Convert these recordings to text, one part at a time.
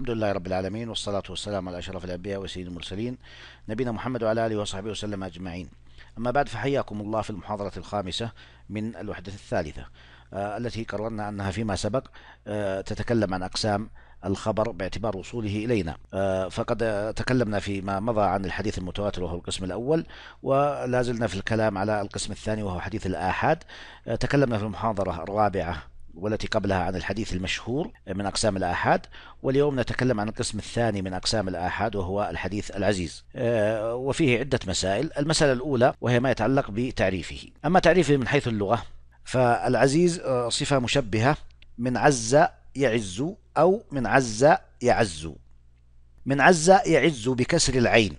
الحمد لله رب العالمين والصلاة والسلام على أشرف الأنبياء وسيد المرسلين نبينا محمد وعلى آله وصحبه وسلم أجمعين أما بعد فحياكم الله في المحاضرة الخامسة من الوحدة الثالثة آه، التي قررنا أنها فيما سبق آه، تتكلم عن أقسام الخبر باعتبار وصوله إلينا آه، فقد تكلمنا فيما مضى عن الحديث المتواتر وهو القسم الأول ولا زلنا في الكلام على القسم الثاني وهو حديث الآحاد تكلمنا في المحاضرة الرابعة والتي قبلها عن الحديث المشهور من أقسام الآحاد واليوم نتكلم عن القسم الثاني من أقسام الآحاد وهو الحديث العزيز آه، وفيه عدة مسائل المسألة الأولى وهي ما يتعلق بتعريفه أما تعريفه من حيث اللغة فالعزيز آه، صفة مشبهة من عز يعز أو من عز يعز من عز يعز بكسر العين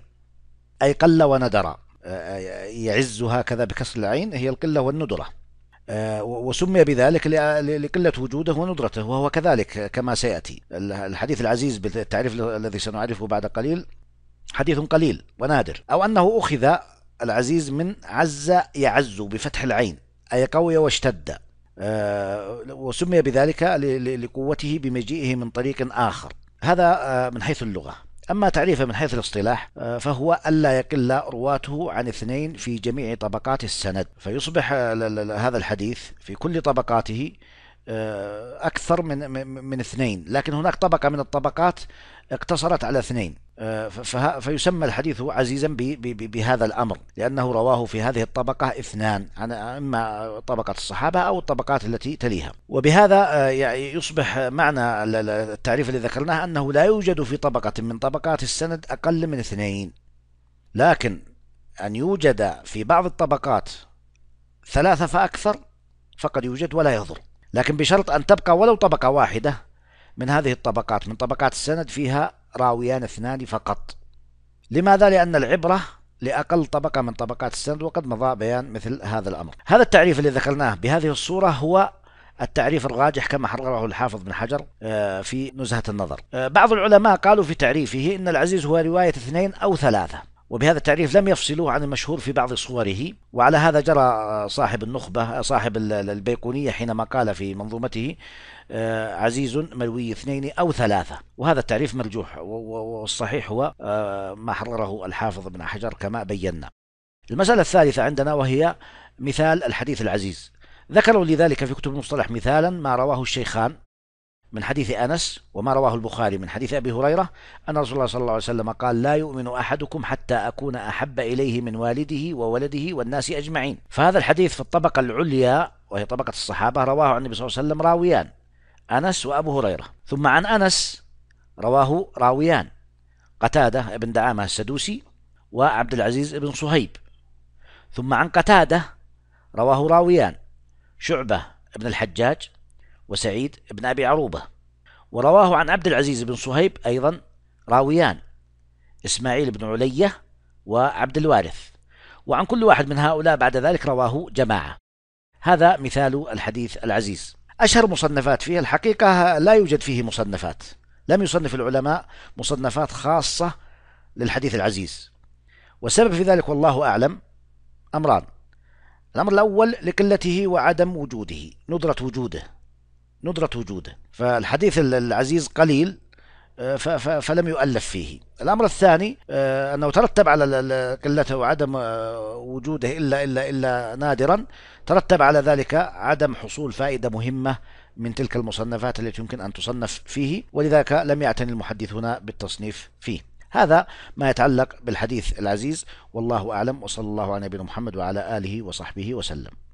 أي قل وندر آه، يعز هكذا بكسر العين هي القلة والندرة آه، وسمي بذلك لقلة وجوده وندرته وهو كذلك كما سيأتي الحديث العزيز بالتعريف الذي سنعرفه بعد قليل حديث قليل ونادر أو أنه أخذ العزيز من عز يعز بفتح العين أي قوي واشتد آه، وسمي بذلك لقوته بمجيئه من طريق آخر هذا آه، من حيث اللغة أما تعريفه من حيث الاصطلاح آه، فهو ألا يقل رواته عن اثنين في جميع طبقات السند فيصبح هذا الحديث في كل طبقاته آه، أكثر من من اثنين لكن هناك طبقة من الطبقات اقتصرت على اثنين آه، فيسمى الحديث عزيزا بهذا الأمر لأنه رواه في هذه الطبقة اثنان عن إما طبقة الصحابة أو الطبقات التي تليها وبهذا آه، يصبح معنى التعريف الذي ذكرناه أنه لا يوجد في طبقة من طبقات السند أقل من اثنين لكن أن يوجد في بعض الطبقات ثلاثة فأكثر فقد يوجد ولا يضر لكن بشرط أن تبقى ولو طبقة واحدة من هذه الطبقات من طبقات السند فيها راويان اثنان فقط لماذا؟ لأن العبرة لأقل طبقة من طبقات السند وقد مضى بيان مثل هذا الأمر هذا التعريف الذي ذكرناه بهذه الصورة هو التعريف الراجح كما حرره الحافظ بن حجر آه، في نزهة النظر آه، بعض العلماء قالوا في تعريفه إن العزيز هو رواية اثنين أو ثلاثة وبهذا التعريف لم يفصلوه عن المشهور في بعض صوره وعلى هذا جرى صاحب النخبة صاحب البيقونية حينما قال في منظومته آه، عزيز ملوي اثنين أو ثلاثة وهذا التعريف مرجوح والصحيح هو آه، ما حرره الحافظ ابن حجر كما بينا المسألة الثالثة عندنا وهي مثال الحديث العزيز ذكروا لذلك في كتب المصطلح مثالا ما رواه الشيخان من حديث أنس وما رواه البخاري من حديث أبي هريرة أن رسول الله صلى الله عليه وسلم قال لا يؤمن أحدكم حتى أكون أحب إليه من والده وولده والناس أجمعين فهذا الحديث في الطبقة العليا وهي طبقة الصحابة رواه عن النبي صلى الله عليه وسلم راويان أنس وأبو هريرة ثم عن أنس رواه راويان قتادة بن دعامة السدوسي وعبد العزيز بن صهيب ثم عن قتادة رواه راويان شعبة بن الحجاج وسعيد بن أبي عروبة ورواه عن عبد العزيز بن صهيب أيضا راويان إسماعيل بن علية وعبد الوارث وعن كل واحد من هؤلاء بعد ذلك رواه جماعة هذا مثال الحديث العزيز أشهر مصنفات فيه الحقيقة لا يوجد فيه مصنفات لم يصنف العلماء مصنفات خاصة للحديث العزيز والسبب في ذلك والله أعلم أمران الأمر الأول لقلته وعدم وجوده ندرة وجوده ندرة وجوده فالحديث العزيز قليل آه، فلم يؤلف فيه الأمر الثاني آه، أنه ترتب على قلته وعدم آه، وجوده إلا إلا إلا نادرا ترتب على ذلك عدم حصول فائدة مهمة من تلك المصنفات التي يمكن أن تصنف فيه ولذلك لم يعتني المحدثون بالتصنيف فيه هذا ما يتعلق بالحديث العزيز والله أعلم وصلى الله على نبينا محمد وعلى آله وصحبه وسلم